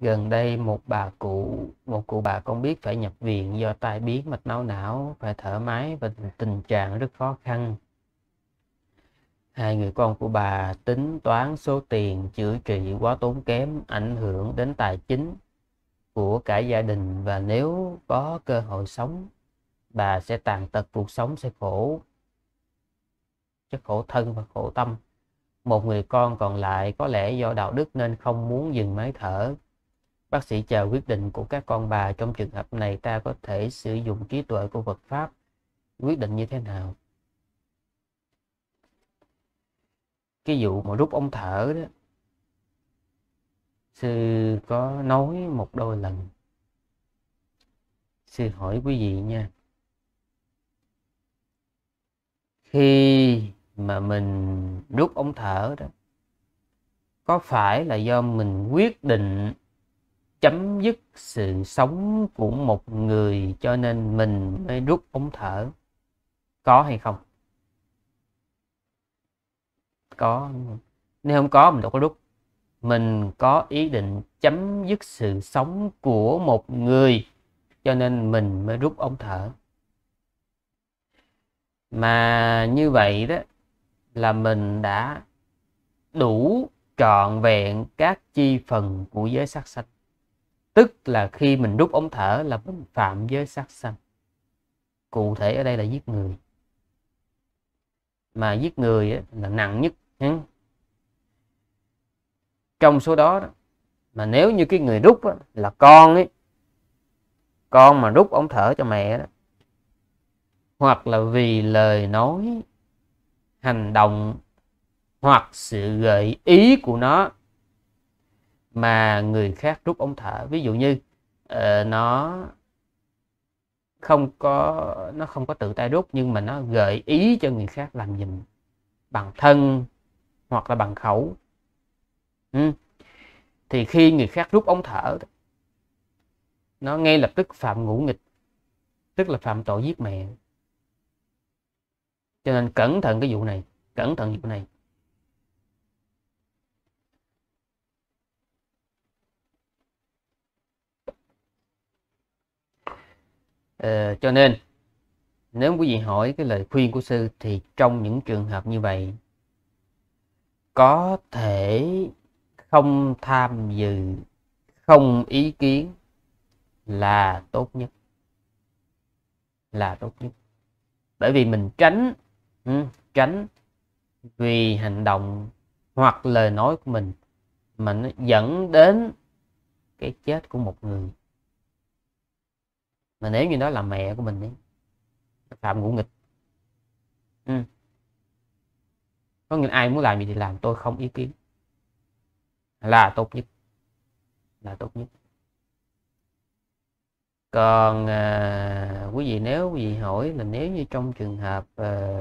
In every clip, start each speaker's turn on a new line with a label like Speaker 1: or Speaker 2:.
Speaker 1: gần đây một bà cụ một cụ bà con biết phải nhập viện do tai biến mạch máu não phải thở máy và tình trạng rất khó khăn hai người con của bà tính toán số tiền chữa trị quá tốn kém ảnh hưởng đến tài chính của cả gia đình và nếu có cơ hội sống bà sẽ tàn tật cuộc sống sẽ khổ chất khổ thân và khổ tâm một người con còn lại có lẽ do đạo đức nên không muốn dừng máy thở Bác sĩ chờ quyết định của các con bà trong trường hợp này ta có thể sử dụng trí tuệ của Phật pháp quyết định như thế nào? Cái vụ mà rút ông thở đó, sư có nói một đôi lần. Sư hỏi quý vị nha. Khi mà mình rút ống thở đó, có phải là do mình quyết định chấm dứt sự sống của một người cho nên mình mới rút ống thở có hay không có nếu không có mình đâu có rút mình có ý định chấm dứt sự sống của một người cho nên mình mới rút ống thở mà như vậy đó là mình đã đủ trọn vẹn các chi phần của giới sắc sạch tức là khi mình rút ống thở là mình phạm giới sát sanh cụ thể ở đây là giết người mà giết người là nặng nhất trong số đó mà nếu như cái người rút là con ấy con mà rút ống thở cho mẹ đó hoặc là vì lời nói hành động hoặc sự gợi ý của nó mà người khác rút ống thở ví dụ như uh, nó không có nó không có tự tay rút nhưng mà nó gợi ý cho người khác làm giùm bằng thân hoặc là bằng khẩu ừ. thì khi người khác rút ống thở nó ngay lập tức phạm ngũ nghịch tức là phạm tội giết mẹ cho nên cẩn thận cái vụ này cẩn thận vụ này Ờ, cho nên nếu quý vị hỏi cái lời khuyên của sư thì trong những trường hợp như vậy có thể không tham dự không ý kiến là tốt nhất là tốt nhất bởi vì mình tránh ừ, tránh vì hành động hoặc lời nói của mình mà nó dẫn đến cái chết của một người mà nếu như đó là mẹ của mình ấy, phạm ngũ nghịch ừ. có nghĩa ai muốn làm gì thì làm tôi không ý kiến là tốt nhất là tốt nhất còn à, quý vị nếu quý vị hỏi là nếu như trong trường hợp à,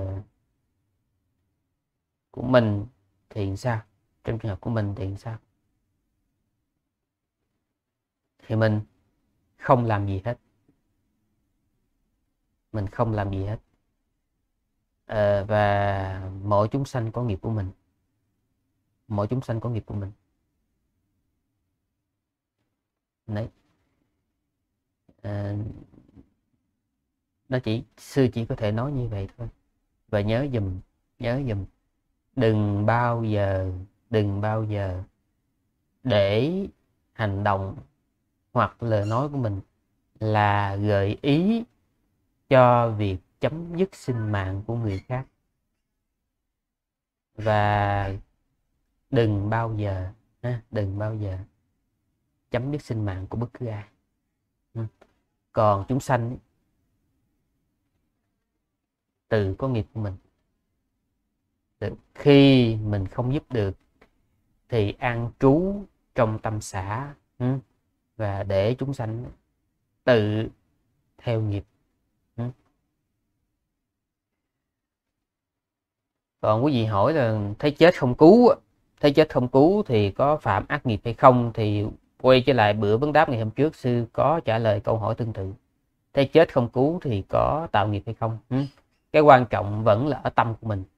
Speaker 1: của mình thì sao trong trường hợp của mình thì sao thì mình không làm gì hết mình không làm gì hết à, và mỗi chúng sanh có nghiệp của mình mỗi chúng sanh có nghiệp của mình đấy à, nó chỉ sư chỉ có thể nói như vậy thôi và nhớ dùm nhớ dùm đừng bao giờ đừng bao giờ để hành động hoặc lời nói của mình là gợi ý cho việc chấm dứt sinh mạng của người khác và đừng bao giờ đừng bao giờ chấm dứt sinh mạng của bất cứ ai ừ. còn chúng sanh từ có nghiệp của mình khi mình không giúp được thì an trú trong tâm xã ừ, và để chúng sanh tự theo nghiệp còn quý vị hỏi là thấy chết không cứu thấy chết không cứu thì có phạm ác nghiệp hay không thì quay trở lại bữa vấn đáp ngày hôm trước sư có trả lời câu hỏi tương tự thấy chết không cứu thì có tạo nghiệp hay không ừ. cái quan trọng vẫn là ở tâm của mình